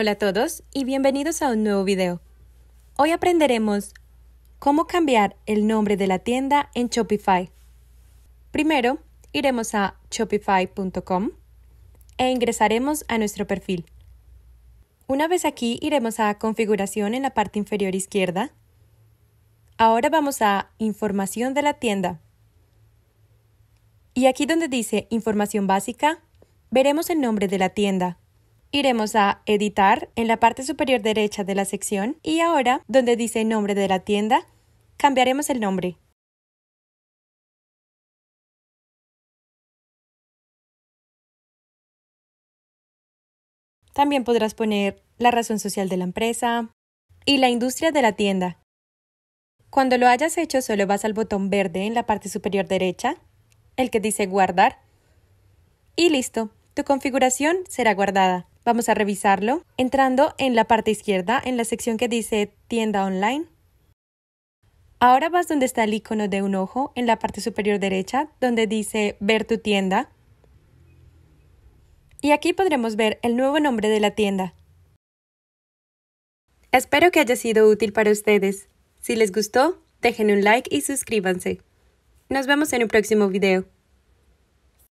Hola a todos y bienvenidos a un nuevo video. Hoy aprenderemos cómo cambiar el nombre de la tienda en Shopify. Primero, iremos a shopify.com e ingresaremos a nuestro perfil. Una vez aquí iremos a configuración en la parte inferior izquierda. Ahora vamos a información de la tienda. Y aquí donde dice información básica, veremos el nombre de la tienda. Iremos a editar en la parte superior derecha de la sección y ahora donde dice nombre de la tienda, cambiaremos el nombre. También podrás poner la razón social de la empresa y la industria de la tienda. Cuando lo hayas hecho, solo vas al botón verde en la parte superior derecha, el que dice guardar, y listo, tu configuración será guardada. Vamos a revisarlo entrando en la parte izquierda en la sección que dice tienda online. Ahora vas donde está el icono de un ojo en la parte superior derecha donde dice ver tu tienda. Y aquí podremos ver el nuevo nombre de la tienda. Espero que haya sido útil para ustedes. Si les gustó, dejen un like y suscríbanse. Nos vemos en un próximo video.